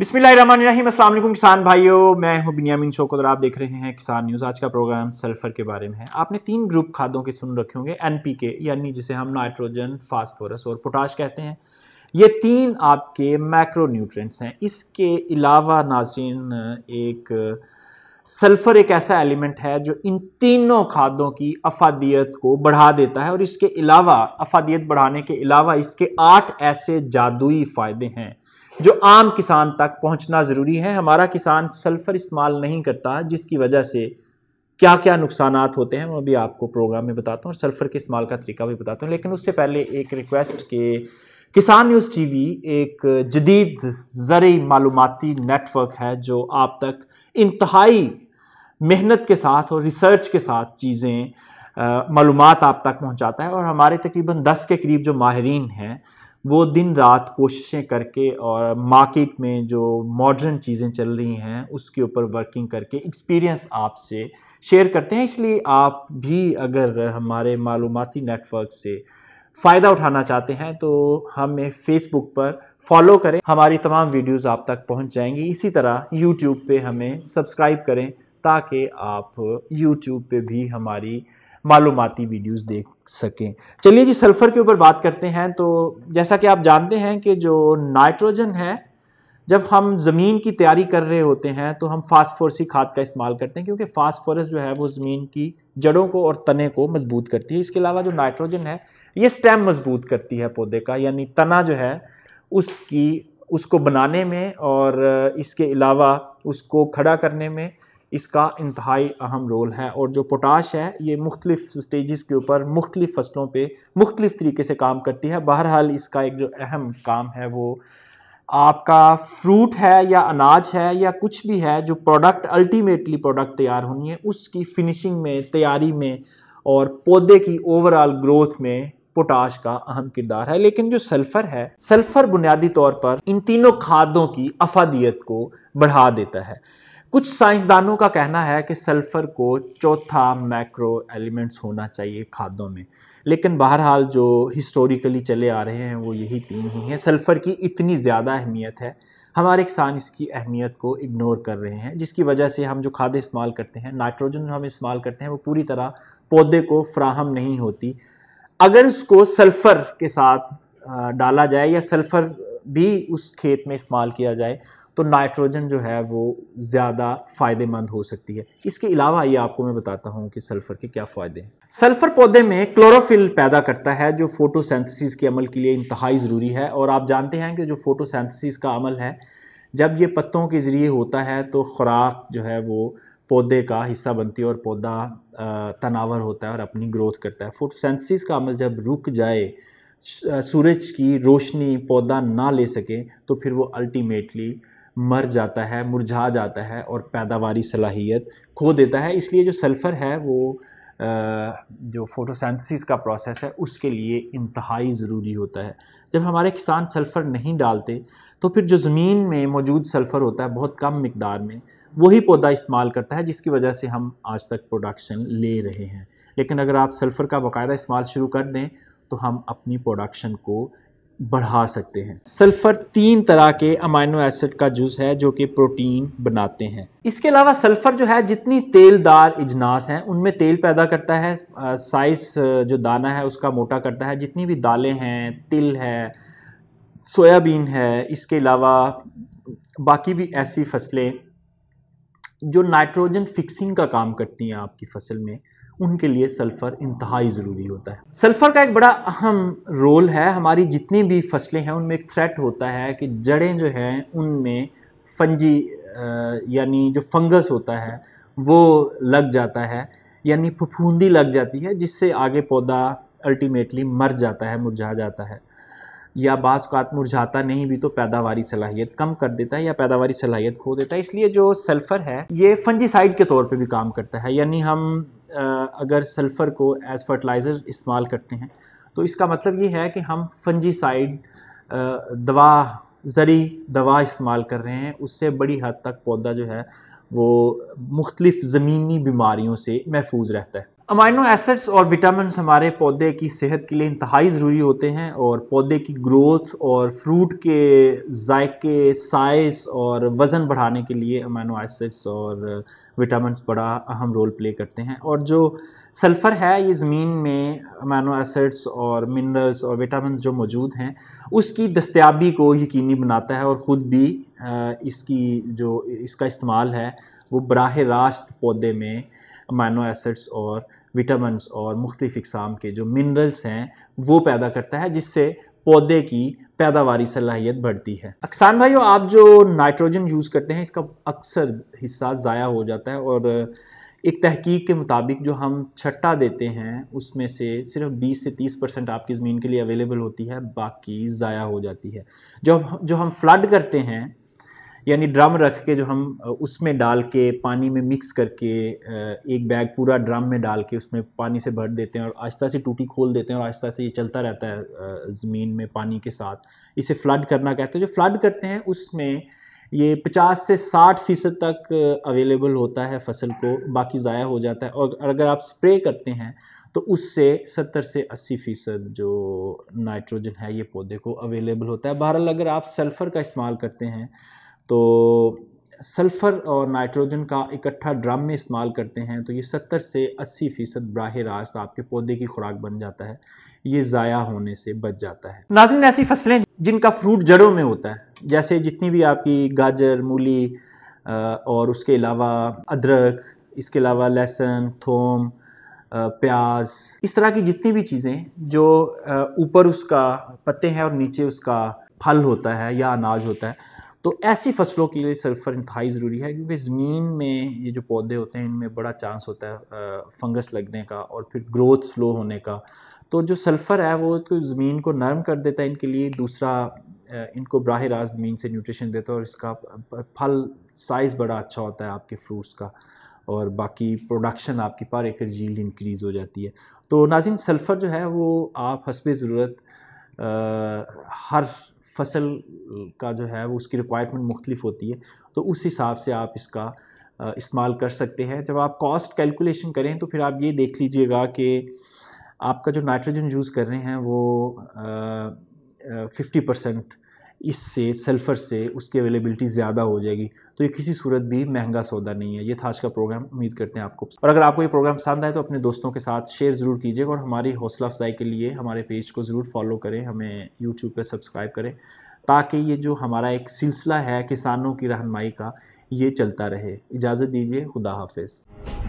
बिस्मिल्लाहिर्रहमानिर्रहीम अस्सलाम वालेकुम किसान भाइयों मैं हूं बिनियामिन शोकत और आप देख रहे हैं किसान न्यूज़ आज का प्रोग्राम सल्फर के बारे में है आपने तीन ग्रुप खादों के सुन रखे होंगे एनपीके यानी जिसे हम नाइट्रोजन फास्फोरस और पोटाश कहते हैं ये तीन आपके मैक्रो न्यूट्रेंट्स हैं इसके अलावा नाजिन एक सल्फर एक ऐसा एलिमेंट है जो इन तीनों खादों की अफादियत को बढ़ा देता है और इसके अलावा अफादियत बढ़ाने के अलावा इसके आठ ऐसे जादुई फ़ायदे हैं जो आम किसान तक पहुंचना ज़रूरी है हमारा किसान सल्फ़र इस्तेमाल नहीं करता जिसकी वजह से क्या क्या नुकसान होते हैं वो भी आपको प्रोग्राम में बताता हूँ सल्फ़र के इस्तेमाल का तरीका भी बताता हूँ लेकिन उससे पहले एक रिक्वेस्ट के किसान न्यूज़ टीवी एक जदीद ज़रूरी मालूमती नेटवर्क है जो आप तक इंतहाई मेहनत के साथ और रिसर्च के साथ चीज़ें मालूम आप तक पहुँचाता है और हमारे तकरीबन दस के करीब जो माहरीन हैं वो दिन रात कोशिशें करके और मार्केट में जो मॉडर्न चीज़ें चल रही हैं उसके ऊपर वर्किंग करके एक्सपीरियंस आपसे शेयर करते हैं इसलिए आप भी अगर हमारे मालूमती नेटवर्क से फ़ायदा उठाना चाहते हैं तो हमें फेसबुक पर फॉलो करें हमारी तमाम वीडियोस आप तक पहुंच जाएंगी इसी तरह यूट्यूब पे हमें सब्सक्राइब करें ताकि आप यूट्यूब पे भी हमारी मालूमती वीडियोस देख सकें चलिए जी सल्फ़र के ऊपर बात करते हैं तो जैसा कि आप जानते हैं कि जो नाइट्रोजन है जब हम ज़मीन की तैयारी कर रहे होते हैं तो हम फास्फोरसी खाद का इस्तेमाल करते हैं क्योंकि फास्फोरस जो है वो ज़मीन की जड़ों को और तने को मजबूत करती है इसके अलावा जो नाइट्रोजन है ये स्टेम मजबूत करती है पौधे का यानी तना जो है उसकी उसको बनाने में और इसके अलावा उसको खड़ा करने में इसका इंतहाई अहम रोल है और जो पोटाश है ये मुख्तलिफ स्टेज़ के ऊपर मुख्तलिफ फसलों पर मुख्तलिफ तरीके से काम करती है बहरहाल इसका एक जो अहम काम है वो आपका फ्रूट है या अनाज है या कुछ भी है जो प्रोडक्ट अल्टीमेटली प्रोडक्ट तैयार होनी है उसकी फिनिशिंग में तैयारी में और पौधे की ओवरऑल ग्रोथ में पोटाश का अहम किरदार है लेकिन जो सल्फर है सल्फर बुनियादी तौर पर इन तीनों खादों की अफादियत को बढ़ा देता है कुछ साइंसदानों का कहना है कि सल्फर को चौथा मैक्रो एलिमेंट्स होना चाहिए खादों में लेकिन बहरहाल जो हिस्टोरिकली चले आ रहे हैं वो यही तीन ही हैं सल्फर की इतनी ज़्यादा अहमियत है हमारे किसान इसकी अहमियत को इग्नोर कर रहे हैं जिसकी वजह से हम जो खादें इस्तेमाल करते हैं नाइट्रोजन हम इस्तेमाल करते हैं वो पूरी तरह पौधे को फ्राहम नहीं होती अगर उसको सल्फ़र के साथ डाला जाए या सल्फ़र भी उस खेत में इस्तेमाल किया जाए तो नाइट्रोजन जो है वो ज़्यादा फ़ायदेमंद हो सकती है इसके अलावा ये आपको मैं बताता हूँ कि सल्फ़र के क्या फ़ायदे हैं सल्फ़र पौधे में क्लोरोफिल पैदा करता है जो फोटोसेंथिस के अमल के लिए इंतहाई ज़रूरी है और आप जानते हैं कि जो फोटोसेंथेसिस का अमल है जब ये पत्तों के ज़रिए होता है तो खुराक जो है वो पौधे का हिस्सा बनती है और पौधा तनावर होता है और अपनी ग्रोथ करता है फोटोसेंथिस का अमल जब रुक जाए सूरज की रोशनी पौधा ना ले सके तो फिर वो अल्टीमेटली मर जाता है मुरझा जाता है और पैदावारी सलाहियत खो देता है इसलिए जो सल्फ़र है वो जो फोटोसेंथसिस का प्रोसेस है उसके लिए इंतहाई ज़रूरी होता है जब हमारे किसान सल्फ़र नहीं डालते तो फिर जो ज़मीन में मौजूद सल्फ़र होता है बहुत कम मकदार में वही पौधा इस्तेमाल करता है जिसकी वजह से हम आज तक प्रोडक्शन ले रहे हैं लेकिन अगर आप सल्फ़र का बाकायदा इस्तेमाल शुरू कर दें तो हम अपनी प्रोडक्शन को बढ़ा सकते हैं सल्फर तीन तरह के अमाइनो एसिड का जूस है जो कि प्रोटीन बनाते हैं इसके अलावा सल्फर जो है जितनी तेलदार इजनास हैं उनमें तेल पैदा करता है साइस जो दाना है उसका मोटा करता है जितनी भी दालें हैं तिल है सोयाबीन है इसके अलावा बाकी भी ऐसी फसलें जो नाइट्रोजन फिक्सिंग का काम करती हैं आपकी फसल में उनके लिए सल्फ़र इंतहाई ज़रूरी होता है सल्फ़र का एक बड़ा अहम रोल है हमारी जितनी भी फसलें हैं उनमें एक थ्रेट होता है कि जड़ें जो हैं उनमें फंजी यानी जो फंगस होता है वो लग जाता है यानी फफूंदी लग जाती है जिससे आगे पौधा अल्टीमेटली मर जाता है मुरझा जाता है या बाज़ का मुरझाता नहीं भी तो पैदावारी सलाहियत कम कर देता है या पैदावारी सलाहियत खो देता है इसलिए जो सल्फ़र है ये फंजीसाइड के तौर पर भी काम करता है यानी हम अगर सल्फ़र को एज़ फर्टिलाइज़र इस्तेमाल करते हैं तो इसका मतलब ये है कि हम फंजीसाइड दवा ज़री दवा इस्तेमाल कर रहे हैं उससे बड़ी हद तक पौधा जो है वो मुख्तलिफ़ ज़मीनी बीमारियों से महफूज रहता है अमाइनो एसिड्स और विटामिन हमारे पौधे की सेहत के लिए इंतहाई ज़रूरी होते हैं और पौधे की ग्रोथ और फ्रूट के जायके साइज और वज़न बढ़ाने के लिए अमाइनो एसिड्स और विटामिन बड़ा अहम रोल प्ले करते हैं और जो सल्फ़र है ये ज़मीन में अमाइनो एसिड्स और मिनरल्स और विटामिन जो मौजूद हैं उसकी दस्तियाबी को यकीनी बनाता है और ख़ुद भी इसकी जो इसका इस्तेमाल है वो बरह रास्त पौधे में अमाइनो एसिड्स और विटामिनस और मुख्तफ इकसाम के जो मिनरल्स हैं वो पैदा करता है जिससे पौधे की पैदावारी सलाहियत बढ़ती है अक्सान भाइयों आप जो नाइट्रोजन यूज़ करते हैं इसका अक्सर हिस्सा ज़ाया हो जाता है और एक तहकीक के मुताबिक जो हम छट्टा देते हैं उसमें से सिर्फ 20 से 30 परसेंट आपकी ज़मीन के लिए अवेलेबल होती है बाकी ज़ाया हो जाती है जब जो हम फ्लड करते हैं यानी ड्रम रख के जो हम उसमें डाल के पानी में मिक्स करके एक बैग पूरा ड्रम में डाल के उसमें पानी से भर देते हैं और आहिस्ता से टूटी खोल देते हैं और आहिस्ता से ये चलता रहता है ज़मीन में पानी के साथ इसे फ्लड करना कहते हैं जो फ्लड करते हैं उसमें ये 50 से 60 फीसद तक अवेलेबल होता है फसल को बाकी ज़ाया हो जाता है और अगर आप स्प्रे करते हैं तो उससे 70 से 80 फीसद जो नाइट्रोजन है ये पौधे को अवेलेबल होता है बहरहाल अगर आप सल्फ़र का इस्तेमाल करते हैं तो सल्फ़र और नाइट्रोजन का इकट्ठा ड्रम में इस्तेमाल करते हैं तो ये 70 से 80 फ़ीसद ब्राह रास्त आपके पौधे की खुराक बन जाता है ये ज़ाया होने से बच जाता है नाजिन ऐसी फसलें जिनका फ्रूट जड़ों में होता है जैसे जितनी भी आपकी गाजर मूली और उसके अलावा अदरक इसके अलावा लहसुन थोम प्याज इस तरह की जितनी भी चीज़ें जो ऊपर उसका पत्ते हैं और नीचे उसका फल होता है या अनाज होता है तो ऐसी फसलों के लिए सल्फ़र इंतहाई ज़रूरी है क्योंकि ज़मीन में ये जो पौधे होते हैं इनमें बड़ा चांस होता है फंगस लगने का और फिर ग्रोथ स्लो होने का तो जो सल्फ़र है वो तो ज़मीन को नरम कर देता है इनके लिए दूसरा इनको बरह रास्त ज़मीन से न्यूट्रिशन देता है और इसका फल साइज़ बड़ा अच्छा होता है आपके फ्रूट्स का और बाकी प्रोडक्शन आपकी पर एकड़ झील इंक्रीज़ हो जाती है तो नाजिन सल्फ़र जो है वो आप हसब ज़रूरत हर फसल का जो है वो उसकी रिक्वायरमेंट मुख्तलिफ होती है तो उस हिसाब से आप इसका इस्तेमाल कर सकते हैं जब आप कॉस्ट कैलकुलेशन करें तो फिर आप ये देख लीजिएगा कि आपका जो नाइट्रोजन यूज़ कर रहे हैं वो फिफ्टी परसेंट इससे सल्फ़र से उसकी अवेलेबिलिटी ज़्यादा हो जाएगी तो ये किसी सूरत भी महंगा सौदा नहीं है ये था आज का प्रोग्राम उम्मीद करते हैं आपको और अगर आपको ये प्रोग्राम पसंद आए तो अपने दोस्तों के साथ शेयर ज़रूर कीजिएगा और हमारी हौसला अफजाई के लिए हमारे पेज को ज़रूर फॉलो करें हमें यूट्यूब पर सब्सक्राइब करें ताकि ये जो हमारा एक सिलसिला है किसानों की रहनमाई का ये चलता रहे इजाज़त दीजिए खुदा हाफिज़